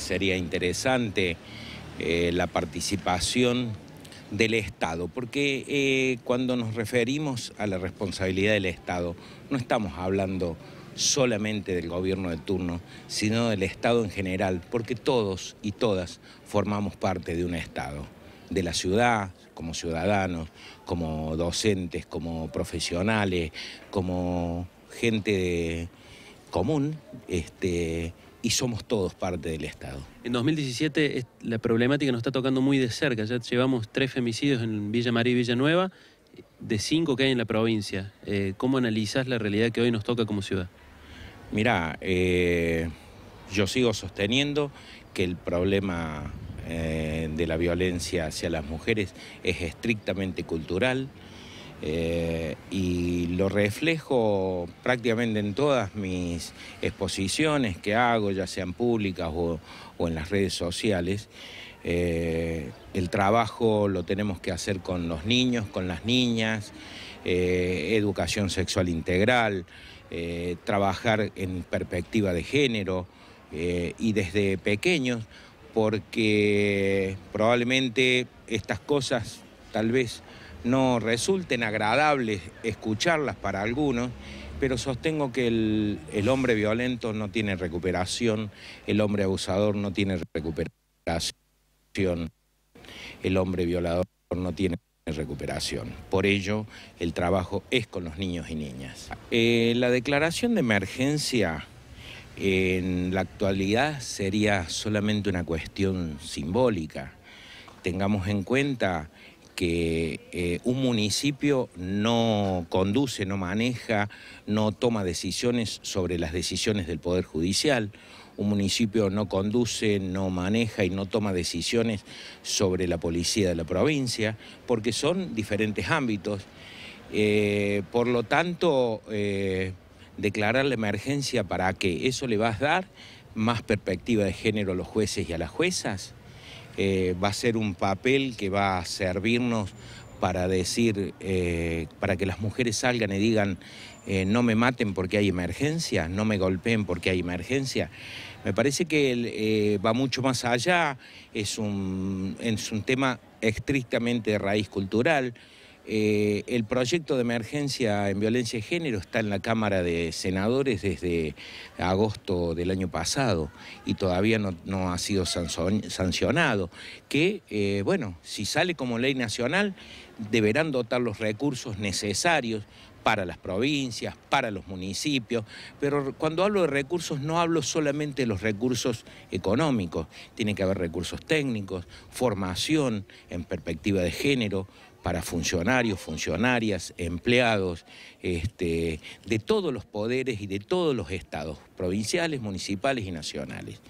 Sería interesante eh, la participación del Estado, porque eh, cuando nos referimos a la responsabilidad del Estado, no estamos hablando solamente del gobierno de turno, sino del Estado en general, porque todos y todas formamos parte de un Estado, de la ciudad, como ciudadanos, como docentes, como profesionales, como gente común, este, y somos todos parte del Estado. En 2017 la problemática nos está tocando muy de cerca. Ya llevamos tres femicidios en Villa María y Villanueva, de cinco que hay en la provincia. Eh, ¿Cómo analizás la realidad que hoy nos toca como ciudad? Mirá, eh, yo sigo sosteniendo que el problema eh, de la violencia hacia las mujeres es estrictamente cultural. Eh, y lo reflejo prácticamente en todas mis exposiciones que hago, ya sean públicas o, en las redes sociales. Eh, el trabajo lo tenemos que hacer con los niños, con las niñas, eh, educación sexual integral, trabajar en perspectiva de género y desde pequeños, porque probablemente estas cosas tal vez no resulten agradables escucharlas para algunos, pero sostengo que el, hombre violento no tiene recuperación, el hombre abusador no tiene recuperación, el hombre violador no tiene recuperación. Por ello, el trabajo es con los niños y niñas. Eh, la declaración de emergencia en la actualidad sería solamente una cuestión simbólica. Tengamos en cuenta que eh, un municipio no conduce, no maneja, no toma decisiones sobre las decisiones del Poder Judicial, un municipio no conduce, no maneja y no toma decisiones sobre la policía de la provincia, porque son diferentes ámbitos. Eh, por lo tanto, eh, declarar la emergencia para qué? ¿Eso le vas a dar más perspectiva de género a los jueces y a las juezas? Eh, va a ser un papel que va a servirnos para decir, eh, para que las mujeres salgan y digan, eh, no me maten porque hay emergencia, no me golpeen porque hay emergencia. Me parece que va mucho más allá, es un, es un tema estrictamente de raíz cultural. Eh, el proyecto de emergencia en violencia de género está en la Cámara de Senadores desde agosto del año pasado y todavía no, ha sido sancionado. Que, eh, bueno, si sale como ley nacional, deberán dotar los recursos necesarios para las provincias, para los municipios, pero cuando hablo de recursos no hablo solamente de los recursos económicos, tiene que haber recursos técnicos, formación en perspectiva de género para funcionarios, funcionarias, empleados, este, de todos los poderes y de todos los estados, provinciales, municipales y nacionales.